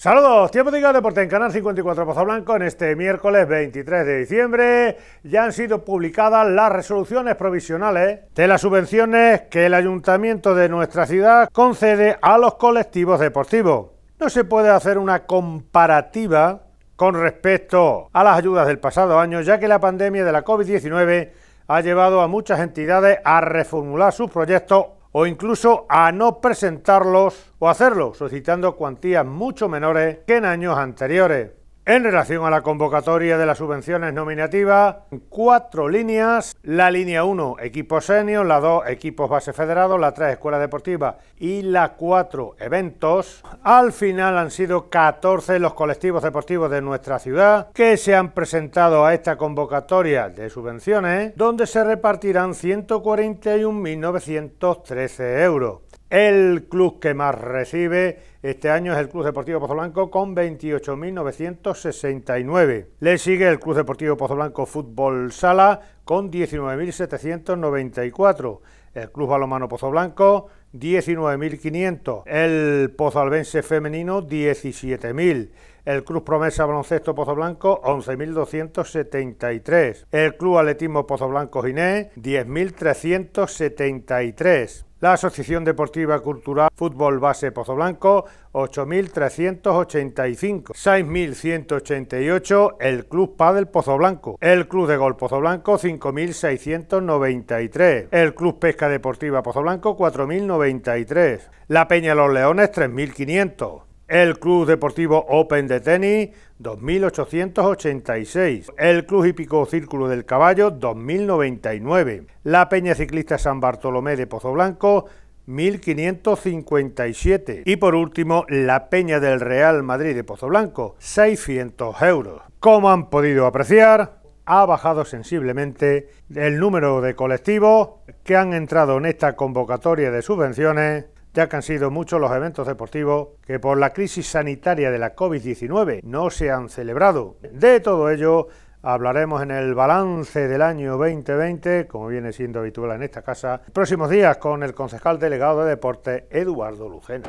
Saludos, tiempo de deporte en Canal 54 Blanco. en este miércoles 23 de diciembre. Ya han sido publicadas las resoluciones provisionales de las subvenciones que el ayuntamiento de nuestra ciudad concede a los colectivos deportivos. No se puede hacer una comparativa con respecto a las ayudas del pasado año, ya que la pandemia de la COVID-19 ha llevado a muchas entidades a reformular sus proyectos o incluso a no presentarlos o hacerlo, solicitando cuantías mucho menores que en años anteriores. En relación a la convocatoria de las subvenciones nominativas, cuatro líneas. La línea 1, equipos senior, la 2, equipos base federados, la 3, escuela deportiva y la 4, eventos. Al final han sido 14 los colectivos deportivos de nuestra ciudad que se han presentado a esta convocatoria de subvenciones, donde se repartirán 141.913 euros. El club que más recibe este año es el Club Deportivo Pozo Blanco con 28.969. Le sigue el Club Deportivo Pozo Blanco Fútbol Sala con 19.794. El Club Balomano Pozo Blanco 19.500. El Pozo Albense Femenino 17.000. El Club Promesa Baloncesto Pozo Blanco 11.273. El Club Atletismo Pozo Blanco Ginés 10.373. La Asociación Deportiva Cultural Fútbol Base Pozo Pozoblanco, 8.385. 6.188 el Club Padel Pozoblanco. El Club de Gol Pozoblanco, 5.693. El Club Pesca Deportiva Pozoblanco, 4.093. La Peña Los Leones, 3.500 el Club Deportivo Open de Tenis 2886, el Club Hípico Círculo del Caballo 2099, la Peña Ciclista San Bartolomé de Pozo Blanco 1557 y por último la Peña del Real Madrid de Pozo Blanco 600 euros. Como han podido apreciar, ha bajado sensiblemente el número de colectivos que han entrado en esta convocatoria de subvenciones ya que han sido muchos los eventos deportivos que por la crisis sanitaria de la COVID-19 no se han celebrado. De todo ello hablaremos en el balance del año 2020, como viene siendo habitual en esta casa, próximos días con el concejal delegado de deporte Eduardo Lucena.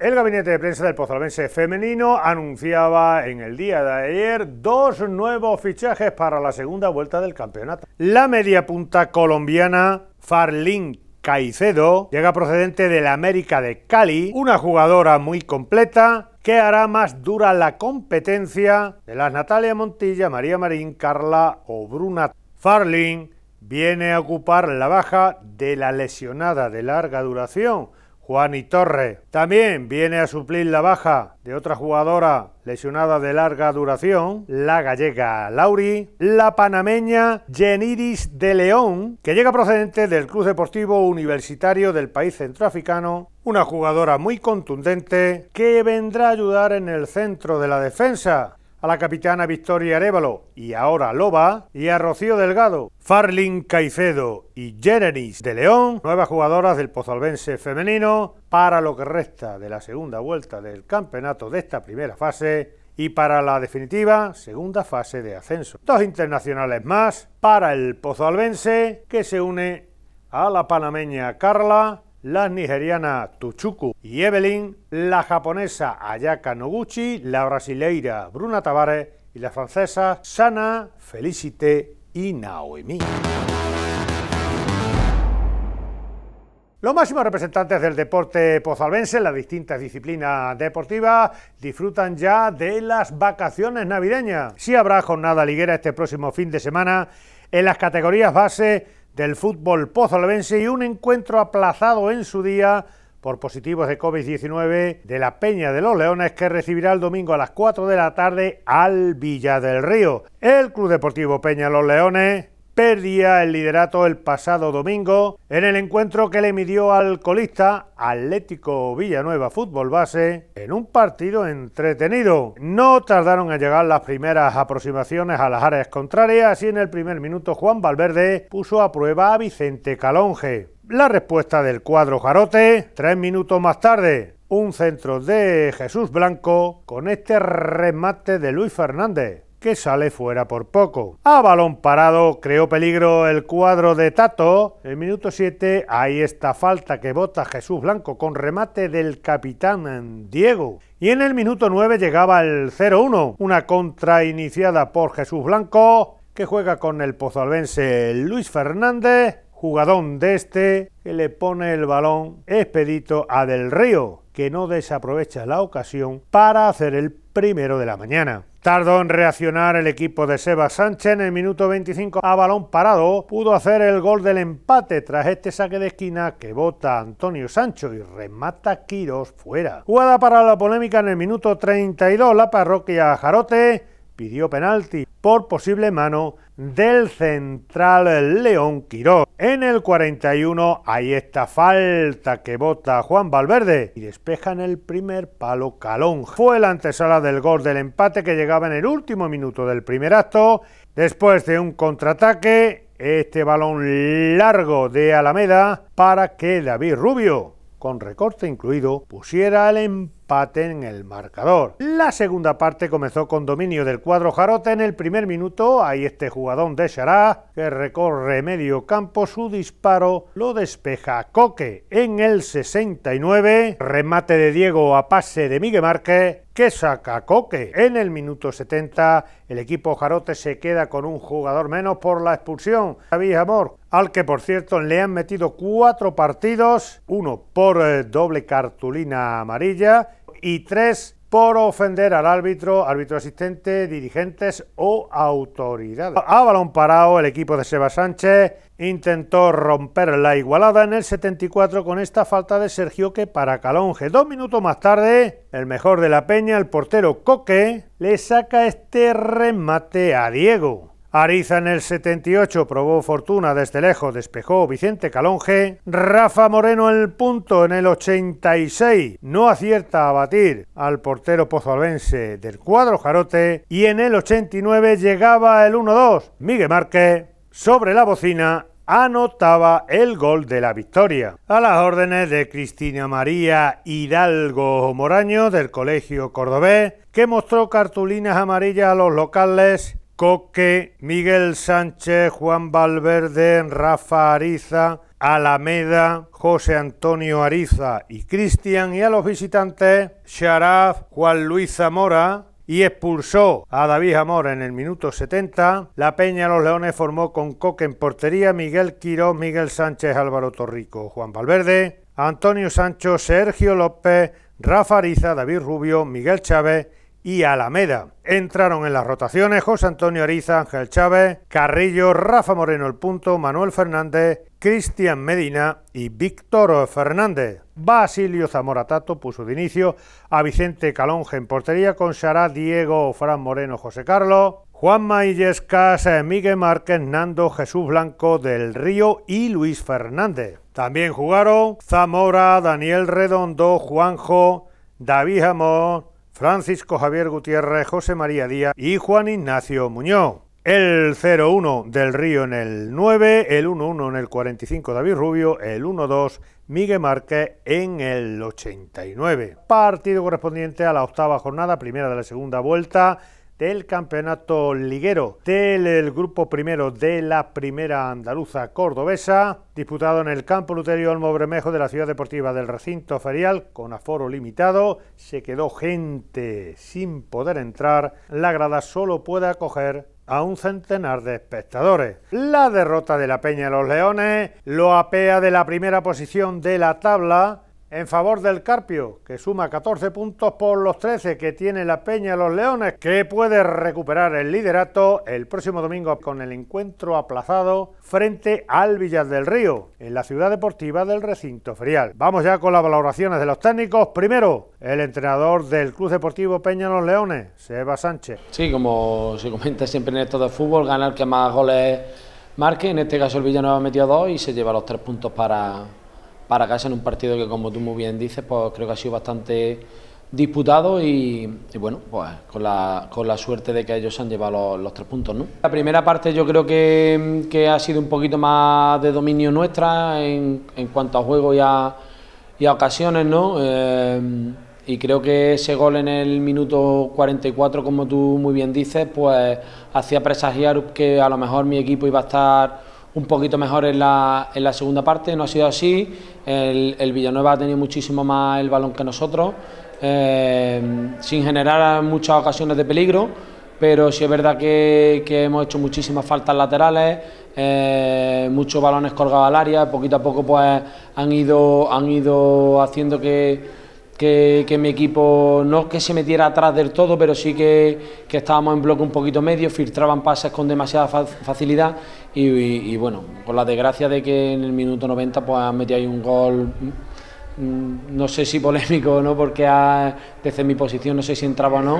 El gabinete de prensa del pozolense femenino anunciaba en el día de ayer dos nuevos fichajes para la segunda vuelta del campeonato. La punta colombiana Farlin Caicedo llega procedente de la América de Cali, una jugadora muy completa que hará más dura la competencia de las Natalia Montilla, María Marín, Carla o Bruna. Farlin viene a ocupar la baja de la lesionada de larga duración y torre También viene a suplir la baja de otra jugadora lesionada de larga duración, la gallega Lauri, la panameña Jeniris de León, que llega procedente del Club Deportivo Universitario del país centroafricano, una jugadora muy contundente que vendrá a ayudar en el centro de la defensa, a la capitana Victoria Arevalo y ahora Loba, y a Rocío Delgado, Farlin Caicedo y Jerenis de León, nuevas jugadoras del Pozoalbense femenino, para lo que resta de la segunda vuelta del campeonato de esta primera fase y para la definitiva segunda fase de ascenso. Dos internacionales más para el Pozoalbense que se une a la panameña Carla la nigeriana Tuchuku y Evelyn, la japonesa Ayaka Noguchi, la brasileira Bruna Tavares y la francesa Sana, Felicite y Naomi. Los máximos representantes del deporte pozalbense en las distintas disciplinas deportivas disfrutan ya de las vacaciones navideñas. Si habrá jornada liguera este próximo fin de semana en las categorías base del fútbol pozolevense y un encuentro aplazado en su día por positivos de COVID-19 de la Peña de los Leones que recibirá el domingo a las 4 de la tarde al Villa del Río. El Club Deportivo Peña Los Leones perdía el liderato el pasado domingo en el encuentro que le midió al colista Atlético Villanueva Fútbol Base en un partido entretenido. No tardaron en llegar las primeras aproximaciones a las áreas contrarias y en el primer minuto Juan Valverde puso a prueba a Vicente Calonge. La respuesta del cuadro Jarote, tres minutos más tarde, un centro de Jesús Blanco con este remate de Luis Fernández que sale fuera por poco. A balón parado creó peligro el cuadro de Tato. En el minuto 7 hay esta falta que bota Jesús Blanco con remate del capitán Diego. Y en el minuto 9 llegaba el 0-1, una contra iniciada por Jesús Blanco que juega con el pozalbense Luis Fernández, jugadón de este que le pone el balón expedito a Del Río, que no desaprovecha la ocasión para hacer el primero de la mañana. Tardó en reaccionar el equipo de Seba Sánchez en el minuto 25 a balón parado. Pudo hacer el gol del empate tras este saque de esquina que bota Antonio Sancho y remata Quiros fuera. Jugada para la polémica en el minuto 32. La parroquia Jarote pidió penalti por posible mano del central León Quiró. En el 41 hay esta falta que bota Juan Valverde y despeja en el primer palo Calón. Fue la antesala del gol del empate que llegaba en el último minuto del primer acto. Después de un contraataque, este balón largo de Alameda para que David Rubio, con recorte incluido, pusiera el empate empate en el marcador. La segunda parte comenzó con dominio del cuadro Jarote en el primer minuto. Ahí este jugador de Xará que recorre medio campo. Su disparo lo despeja Coque en el 69. Remate de Diego a pase de Miguel Márquez que saca Coque. En el minuto 70 el equipo Jarote se queda con un jugador menos por la expulsión. Amor, al que por cierto le han metido cuatro partidos, uno por eh, doble cartulina amarilla y tres, por ofender al árbitro, árbitro asistente, dirigentes o autoridades. A balón parado, el equipo de Seba Sánchez intentó romper la igualada en el 74 con esta falta de Sergio que para Calonge. Dos minutos más tarde, el mejor de la peña, el portero Coque, le saca este remate a Diego. Ariza en el 78 probó fortuna desde lejos, despejó Vicente Calonge. Rafa Moreno el punto en el 86, no acierta a batir al portero pozolvense del cuadro Jarote. Y en el 89 llegaba el 1-2. Miguel Márquez sobre la bocina anotaba el gol de la victoria. A las órdenes de Cristina María Hidalgo Moraño del Colegio Cordobés, que mostró cartulinas amarillas a los locales Coque, Miguel Sánchez, Juan Valverde, Rafa Ariza, Alameda, José Antonio Ariza y Cristian y a los visitantes Sharaf, Juan Luis Zamora, y expulsó a David Zamora en el minuto 70. La Peña Los Leones formó con Coque en portería, Miguel Quiroz, Miguel Sánchez, Álvaro Torrico, Juan Valverde, Antonio Sancho, Sergio López, Rafa Ariza, David Rubio, Miguel Chávez y Alameda. Entraron en las rotaciones José Antonio Ariza, Ángel Chávez, Carrillo, Rafa Moreno el punto, Manuel Fernández, Cristian Medina y Víctor Fernández. Basilio Zamora Tato puso de inicio a Vicente Calonge en portería con Shará, Diego, Fran Moreno, José Carlos, Juan Mailles Casa, Miguel Márquez, Nando, Jesús Blanco del Río y Luis Fernández. También jugaron Zamora, Daniel Redondo, Juanjo, David Amor, Francisco Javier Gutiérrez, José María Díaz y Juan Ignacio Muñoz. El 0-1 del Río en el 9, el 1-1 en el 45 David Rubio, el 1-2 Miguel Márquez en el 89. Partido correspondiente a la octava jornada, primera de la segunda vuelta del campeonato liguero del grupo primero de la primera andaluza cordobesa, disputado en el campo Luterio Olmo de la ciudad deportiva del recinto ferial, con aforo limitado, se quedó gente sin poder entrar, la grada solo puede acoger a un centenar de espectadores. La derrota de la Peña de los Leones lo apea de la primera posición de la tabla en favor del Carpio, que suma 14 puntos por los 13 que tiene la Peña Los Leones, que puede recuperar el liderato el próximo domingo con el encuentro aplazado frente al Villar del Río, en la ciudad deportiva del recinto ferial. Vamos ya con las valoraciones de los técnicos. Primero, el entrenador del Club Deportivo Peña Los Leones, Seba Sánchez. Sí, como se comenta siempre en esto de fútbol, ganar que más goles marque. En este caso el Villanueva metido dos y se lleva los tres puntos para para casa en un partido que, como tú muy bien dices, pues creo que ha sido bastante disputado y, bueno, pues con la, con la, suerte de que ellos se han llevado los, tres puntos, ¿no? La primera parte yo creo que, que, ha sido un poquito más de dominio nuestra en, cuanto a juego y a, y ocasiones, ¿no? Eh, y creo que ese gol en el minuto 44, como tú muy bien dices, pues hacía presagiar que a lo mejor mi equipo iba a estar un poquito mejor en la, en la segunda parte, no ha sido así, el, Villanueva ha tenido muchísimo más el balón que nosotros, eh, sin generar muchas ocasiones de peligro, pero sí es verdad que, hemos hecho muchísimas faltas laterales, eh, muchos balones colgados al área, poquito a poco pues han ido, han ido haciendo que... Que, mi equipo no que se metiera atrás del todo, pero sí que, que estábamos en bloque un poquito medio, filtraban pases con demasiada facilidad y, bueno, con la desgracia de que en el minuto 90 pues han metido ahí un gol, mm, no sé si polémico o no, porque desde mi posición no sé si entraba o no.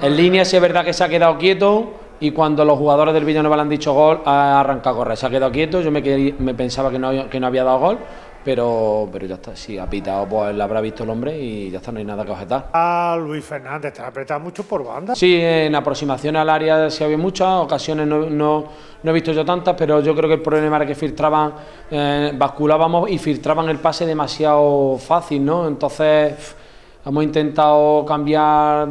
En línea sí es verdad que se ha quedado quieto y cuando los jugadores del Villanueva le han dicho gol, ha arrancado a correr, se ha quedado quieto, yo me, me pensaba que que no había dado gol, pero, pero ya está, si ha pitado, pues la habrá visto el hombre y ya está, no hay nada que objetar. A ah, Luis Fernández, ¿te ha apretado mucho por banda? Sí, en aproximación al área sí había muchas, ocasiones no, he visto yo tantas, pero yo creo que el problema era que filtraban, eh, basculábamos y filtraban el pase demasiado fácil, ¿no? Entonces, hemos intentado cambiar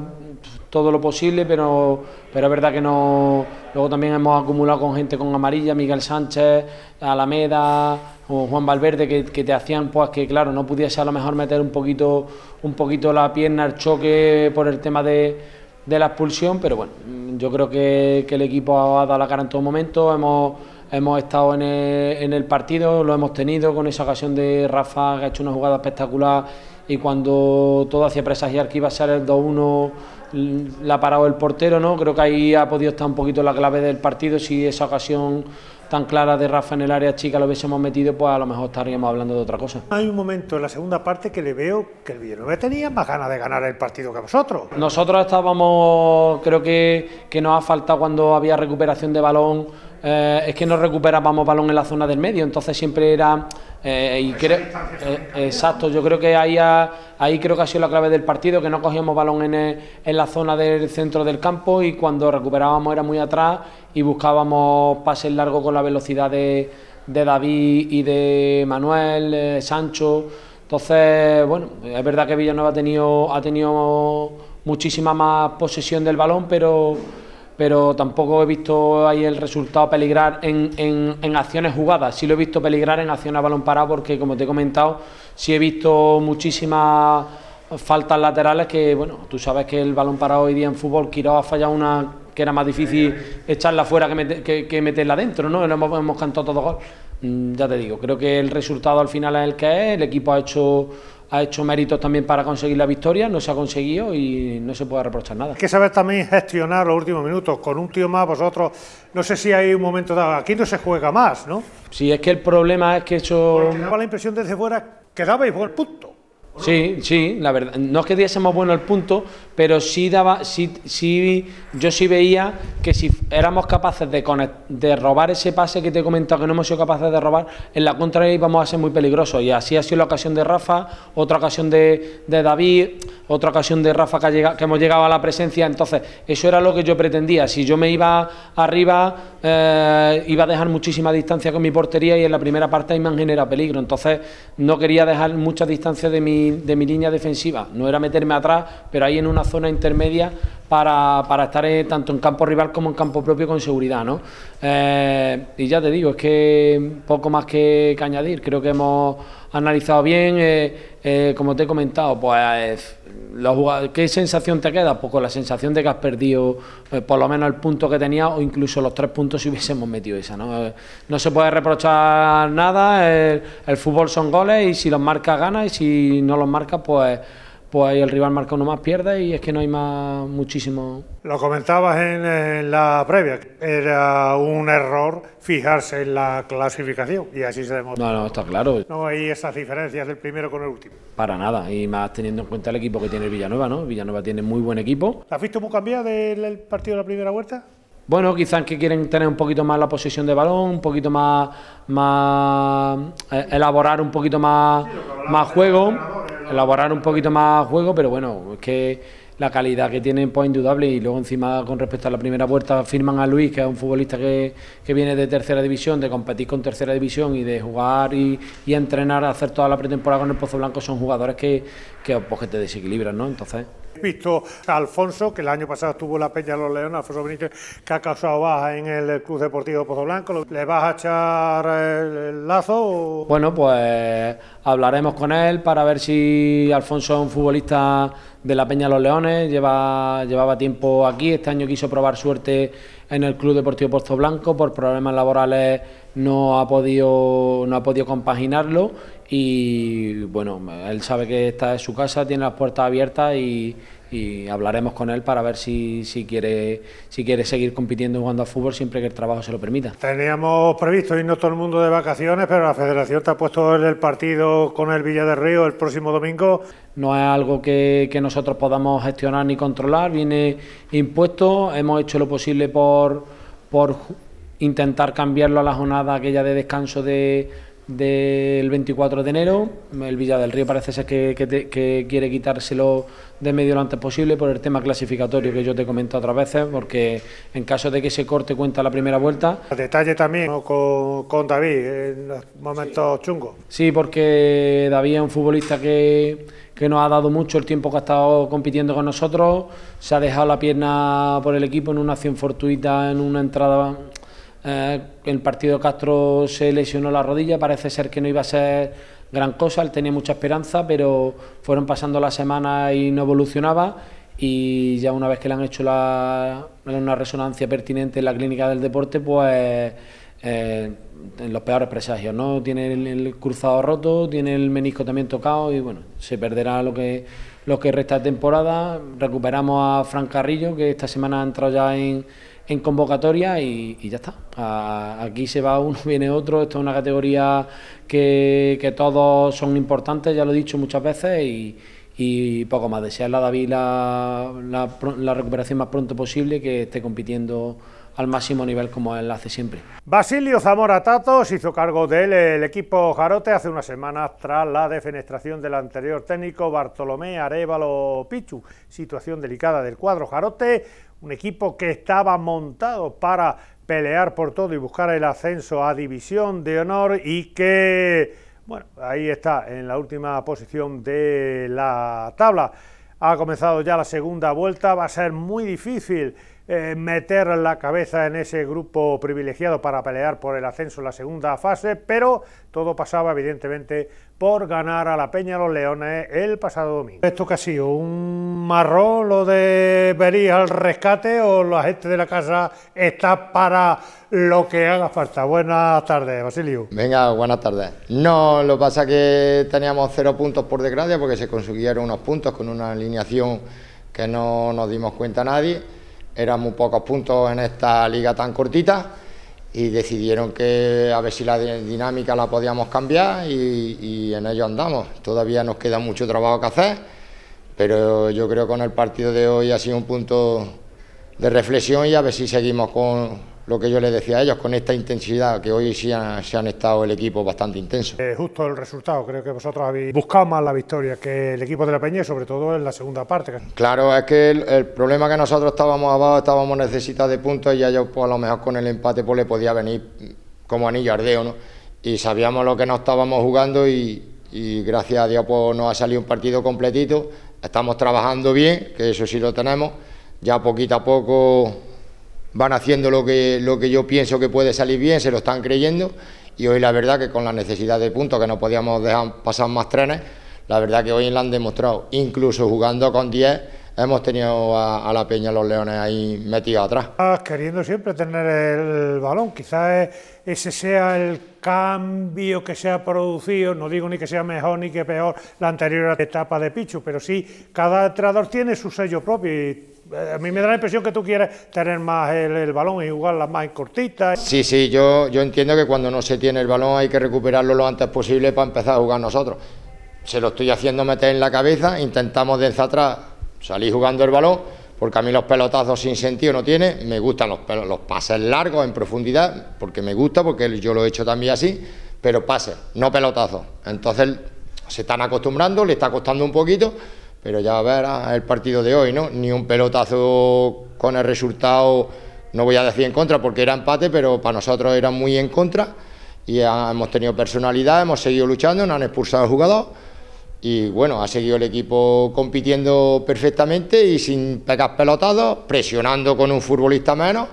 todo lo posible, pero, pero es verdad que no. Luego también hemos acumulado con gente con amarilla, Miguel Sánchez, Alameda, o Juan Valverde, que, te hacían pues que claro, no pudiese a lo mejor meter un poquito, un poquito la pierna al choque por el tema de, de la expulsión, pero bueno, yo creo que, que, el equipo ha dado la cara en todo momento, hemos, hemos estado en el, en el partido, lo hemos tenido con esa ocasión de Rafa, que ha hecho una jugada espectacular y cuando todo hacía presagiar que iba a ser el 2-1 la ha parado el portero, ¿no? Creo que ahí ha podido estar un poquito la clave del partido. Si esa ocasión tan clara de Rafa en el área chica lo hubiésemos metido, pues a lo mejor estaríamos hablando de otra cosa. Hay un momento en la segunda parte que le veo que el Villanueva tenía más ganas de ganar el partido que vosotros. Nosotros estábamos, creo que, que nos ha faltado cuando había recuperación de balón eh, es que no recuperábamos balón en la zona del medio, entonces siempre era... Eh, eh, exacto, yo creo que ahí, ha, ahí creo que ha sido la clave del partido, que no cogíamos balón en, la zona del centro del campo y cuando recuperábamos era muy atrás y buscábamos pases largos con la velocidad de, de David y de Manuel, Sancho. Entonces, bueno, es verdad que Villanueva ha tenido, ha tenido muchísima más posesión del balón, pero pero tampoco he visto ahí el resultado peligrar en, acciones jugadas. Sí lo he visto peligrar en acciones a balón parado porque, como te he comentado, sí he visto muchísimas faltas laterales que, bueno, tú sabes que el balón parado hoy día en fútbol, Quiró ha fallado una que era más difícil echarla fuera que, meterla dentro, ¿no? Hemos, hemos cantado todos gol. Mm, ya te digo, creo que el resultado al final es el que es, el equipo ha hecho ha hecho méritos también para conseguir la victoria, no se ha conseguido y no se puede reprochar nada. Hay que saber también gestionar los últimos minutos, con un tío más vosotros, no sé si hay un momento dado, aquí no se juega más, ¿no? Sí, es que el problema es que eso... Me daba la impresión desde fuera que dabais buen punto. Sí, sí, la verdad. No es que diésemos bueno el punto, pero sí daba, sí, yo sí veía que si éramos capaces de, de robar ese pase que te he comentado que no hemos sido capaces de robar, en la contra íbamos a ser muy peligrosos. Y así ha sido la ocasión de Rafa, otra ocasión de, David, otra ocasión de Rafa que, que, hemos llegado a la presencia. Entonces, eso era lo que yo pretendía. Si yo me iba arriba, eh, iba a dejar muchísima distancia con mi portería y en la primera parte han generado peligro. Entonces, no quería dejar mucha distancia de mi de mi línea defensiva. No era meterme atrás, pero ahí en una zona intermedia para, para estar tanto en campo rival como en campo propio con seguridad. ¿no? Eh, y ya te digo, es que poco más que añadir. Creo que hemos analizado bien, eh, eh, como te he comentado, pues ¿qué sensación te queda? Pues la sensación de que has perdido pues, por lo menos el punto que tenías o incluso los tres puntos si hubiésemos metido esa. No, eh, se puede reprochar nada, el, fútbol son goles y si los marcas gana y si no los marcas pues pues ahí el rival marca uno más, pierde y es que no hay más muchísimo. Lo comentabas en, la previa, era un error fijarse en la clasificación y así se demostró. No, no, está claro. No hay esas diferencias del primero con el último. Para nada, y más teniendo en cuenta el equipo que tiene Villanueva, ¿no? Villanueva tiene muy buen equipo. ¿La has visto muy cambiada del partido de la primera vuelta? bueno, quizás que quieren tener un poquito más la posición de balón, un poquito más, más eh, elaborar un poquito más, más juego elaborar un poquito más juego, pero bueno, es que la calidad que tienen pues indudable y luego encima con respecto a la primera vuelta firman a Luis, que es un futbolista que, que viene de tercera división, de competir con tercera división y de jugar y, y entrenar, hacer toda la pretemporada con el Pozo Blanco, son jugadores que, que pues, te desequilibran, ¿no? Entonces... ...he Visto a Alfonso, que el año pasado estuvo la Peña de los Leones, Alfonso Benítez, que ha causado baja en el Club Deportivo Pozo Blanco, ¿le vas a echar el lazo? Bueno, pues hablaremos con él para ver si Alfonso es un futbolista de la Peña de los Leones, lleva, llevaba tiempo aquí, este año quiso probar suerte en el Club Deportivo Pozo Blanco, por problemas laborales no ha podido, no ha podido compaginarlo y bueno, él sabe que esta es su casa, tiene las puertas abiertas y, hablaremos con él para ver si, quiere, si quiere seguir compitiendo jugando a fútbol siempre que el trabajo se lo permita. Teníamos previsto irnos todo el mundo de vacaciones, pero la federación te ha puesto el, partido con el Villa de Río el próximo domingo. No es algo que, que nosotros podamos gestionar ni controlar, viene impuesto, hemos hecho lo posible por, por intentar cambiarlo a la jornada aquella de descanso de del 24 de enero. El Villa del Río parece ser que, quiere quitárselo de medio lo antes posible por el tema clasificatorio que yo te he comentado otras veces, porque en caso de que se corte cuenta la primera vuelta. Detalle también con, David, en eh, momentos chungos. Sí, porque David es un futbolista que, que nos ha dado mucho el tiempo que ha estado compitiendo con nosotros, se ha dejado la pierna por el equipo en una acción fortuita, en una entrada eh, el partido Castro se lesionó la rodilla, parece ser que no iba a ser gran cosa, él tenía mucha esperanza, pero fueron pasando las semanas y no evolucionaba y ya una vez que le han hecho la, una resonancia pertinente en la clínica del deporte, pues eh, en los peores presagios, ¿no? Tiene el, cruzado roto, tiene el menisco también tocado y bueno, se perderá lo que, lo que resta de temporada. Recuperamos a Fran Carrillo, que esta semana ha entrado ya en en convocatoria y, ya está. aquí se va uno, viene otro, esto es una categoría que, todos son importantes, ya lo he dicho muchas veces y, poco más. Desearle a David la, recuperación más pronto posible, que esté compitiendo al máximo nivel como él hace siempre. Basilio Zamora Tato se hizo cargo del equipo Jarote hace unas semanas tras la defenestración del anterior técnico Bartolomé Arevalo Pichu. Situación delicada del cuadro Jarote un equipo que estaba montado para pelear por todo y buscar el ascenso a división de honor y que, bueno, ahí está, en la última posición de la tabla. Ha comenzado ya la segunda vuelta, va a ser muy difícil eh, meter la cabeza en ese grupo privilegiado para pelear por el ascenso en la segunda fase, pero todo pasaba evidentemente por ganar a la Peña Los Leones el pasado domingo. Esto que ha sido un marrón, lo de venir al rescate o la gente de la casa está para lo que haga falta. Buenas tardes, Basilio. Venga, buenas tardes. No, lo pasa que teníamos cero puntos por desgracia porque se consiguieron unos puntos con una alineación que no nos dimos cuenta nadie eran muy pocos puntos en esta liga tan cortita y decidieron que a ver si la dinámica la podíamos cambiar y, en ello andamos. Todavía nos queda mucho trabajo que hacer, pero yo creo que con el partido de hoy ha sido un punto de reflexión y a ver si seguimos con, lo que yo les decía a ellos, con esta intensidad que hoy sí han, se han estado el equipo bastante intenso. Eh, justo el resultado, creo que vosotros habéis buscado más la victoria que el equipo de la Peña sobre todo en la segunda parte. Claro, es que el, problema que nosotros estábamos abajo, estábamos necesitados de puntos y ellos pues, a lo mejor con el empate pues, le podía venir como anillo ardeo, ¿no? Y sabíamos lo que nos estábamos jugando y, y gracias a Dios pues, nos ha salido un partido completito, estamos trabajando bien, que eso sí lo tenemos, ya poquito a poco van haciendo lo que, lo que yo pienso que puede salir bien, se lo están creyendo y hoy la verdad que con la necesidad de puntos, que no podíamos dejar pasar más trenes, la verdad que hoy la han demostrado, incluso jugando con 10 hemos tenido a, la Peña Los Leones ahí metido atrás. Ah, queriendo siempre tener el balón, quizás e, ese sea el cambio que se ha producido, no digo ni que sea mejor ni que peor la anterior etapa de Pichu, pero sí, cada entrenador tiene su sello propio eh, a mí me da la impresión que tú quieres tener más el, balón y jugarla más cortita". Sí, sí, yo, yo entiendo que cuando no se tiene el balón hay que recuperarlo lo antes posible para empezar a jugar nosotros. Se lo estoy haciendo meter en la cabeza, intentamos desde atrás Salí jugando el balón, porque a mí los pelotazos sin sentido no tiene, me gustan los, los pases largos en profundidad, porque me gusta, porque yo lo he hecho también así, pero pases, no pelotazos. Entonces se están acostumbrando, le está costando un poquito, pero ya ver el partido de hoy, ¿no? Ni un pelotazo con el resultado, no voy a decir en contra, porque era empate, pero para nosotros era muy en contra y hemos tenido personalidad, hemos seguido luchando, no han expulsado al jugador y bueno, ha seguido el equipo compitiendo perfectamente y sin pegas pelotados, presionando con un futbolista menos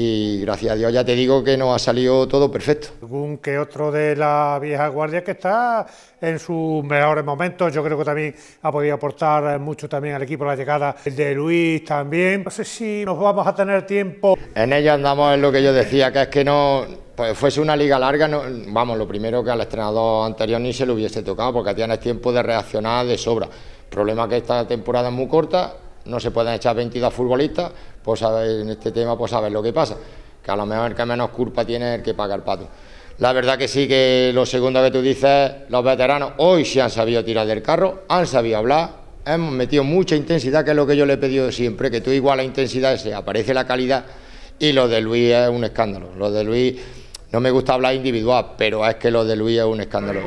y gracias a Dios ya te digo que nos ha salido todo perfecto. Algún que otro de las viejas guardias que está en sus mejores momentos, yo creo que también ha podido aportar mucho también al equipo la llegada de Luis también. No sé si nos vamos a tener tiempo. En ella andamos en lo que yo decía, que es que no pues fuese una liga larga, vamos, lo primero que al estrenador anterior ni se le hubiese tocado, porque tienes tiempo de reaccionar de sobra. El problema es que esta temporada es muy corta no se pueden echar 22 futbolistas, pues en este tema pues sabes lo que pasa, que a lo mejor el que menos culpa tiene el que pagar pato. La verdad que sí que lo segundo que tú dices, los veteranos hoy sí han sabido tirar del carro, han sabido hablar, hemos metido mucha intensidad, que es lo que yo le he pedido siempre, que tú igual la intensidad se aparece la calidad y lo de Luis es un escándalo. Lo de Luis no me gusta hablar individual, pero es que lo de Luis es un escándalo.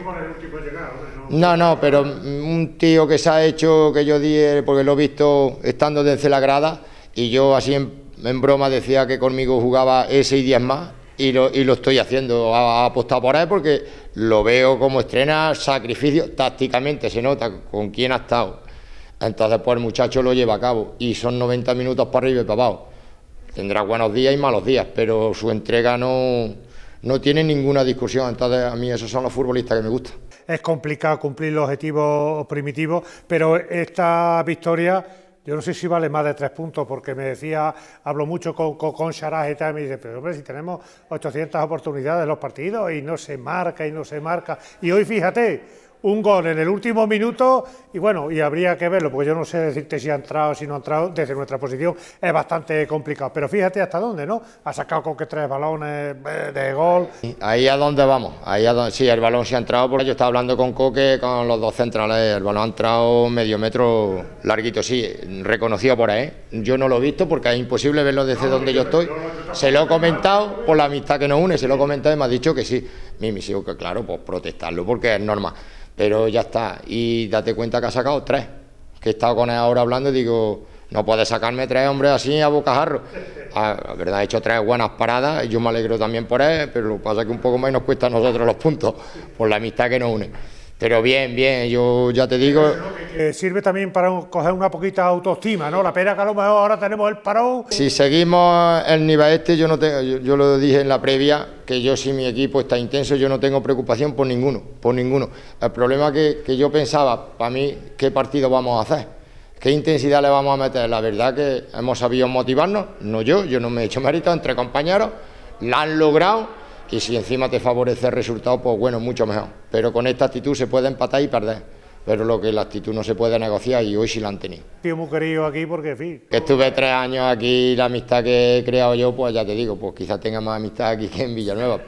No, no, pero un tío que se ha hecho, que yo di, eh, porque lo he visto estando desde la grada, y yo así en, broma decía que conmigo jugaba ese y más, y lo, y lo, estoy haciendo, ha apostado por ahí porque lo veo como estrena, sacrificio, tácticamente se nota con quién ha estado. Entonces, pues el muchacho lo lleva a cabo y son 90 minutos para arriba y para abajo. Tendrá buenos días y malos días, pero su entrega no, no tiene ninguna discusión. Entonces, a mí esos son los futbolistas que me gustan es complicado cumplir los objetivos primitivos, pero esta victoria yo no sé si vale más de tres puntos, porque me decía, hablo mucho con, con, y me dice, pero hombre, si tenemos 800 oportunidades en los partidos y no se marca y no se marca. Y hoy fíjate, un gol en el último minuto y bueno, y habría que verlo, porque yo no sé decirte si ha entrado, o si no ha entrado, desde nuestra posición es bastante complicado. Pero fíjate hasta dónde, ¿no? Ha sacado coque tres balones eh, de gol. Ahí a dónde vamos, ahí a dónde, sí, el balón se ha entrado, porque yo estaba hablando con Coque, con los dos centrales, el balón ha entrado medio metro larguito, sí, reconocido por ahí. Yo no lo he visto porque es imposible verlo desde donde yo estoy. Se lo he comentado por la amistad que nos une, se lo he comentado y me ha dicho que sí mí me sigo que claro, pues protestarlo porque es normal. Pero ya está. Y date cuenta que ha sacado tres. Que he estado con él ahora hablando y digo, no puedes sacarme tres hombres así a bocajarro. Ah, la verdad, ha hecho tres buenas paradas. y Yo me alegro también por él, pero lo que pasa es que un poco más nos cuesta a nosotros los puntos por la amistad que nos une. Pero bien, bien, yo ya te digo... sirve también para coger una poquita autoestima, ¿no? La pena que a lo mejor ahora tenemos el parón. Si seguimos el nivel este, yo, no tengo, yo, lo dije en la previa, que yo si mi equipo está intenso, yo no tengo preocupación por ninguno, por ninguno. El problema que, que yo pensaba, para mí, ¿qué partido vamos a hacer? ¿Qué intensidad le vamos a meter? La verdad que hemos sabido motivarnos, no yo, yo no me he hecho mérito entre compañeros, la han logrado y si encima te favorece el resultado, pues bueno, mucho mejor. Pero con esta actitud se puede empatar y perder pero lo que la actitud no se puede negociar y hoy sí la han tenido. Tío muy querido aquí porque, sí. Que estuve tres años aquí y la amistad que he creado yo, pues ya te digo, pues quizás tenga más amistad aquí que en Villanueva,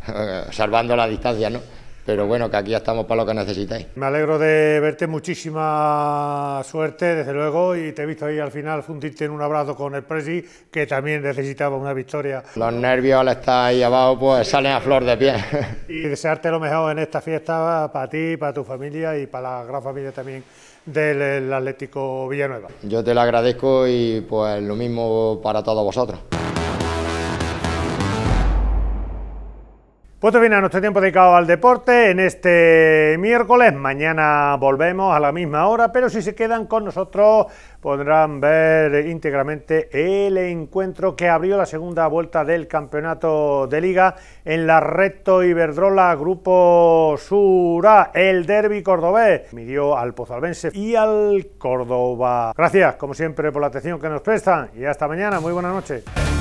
salvando la distancia, ¿no? pero bueno, que aquí estamos para lo que necesitáis. Me alegro de verte, muchísima suerte, desde luego, y te he visto ahí al final fundirte en un abrazo con el Presi, que también necesitaba una victoria. Los nervios al estar ahí abajo, pues salen a flor de pie. Y desearte lo mejor en esta fiesta para ti, para tu familia y para la gran familia también del Atlético Villanueva. Yo te lo agradezco y pues lo mismo para todos vosotros. Pues fin a nuestro tiempo dedicado al deporte en este miércoles. Mañana volvemos a la misma hora, pero si se quedan con nosotros podrán ver íntegramente el encuentro que abrió la segunda vuelta del campeonato de liga en la Recto Iberdrola Grupo Sura, el derby cordobés. Midió al pozalbense y al Córdoba. Gracias, como siempre, por la atención que nos prestan y hasta mañana. Muy buenas noches.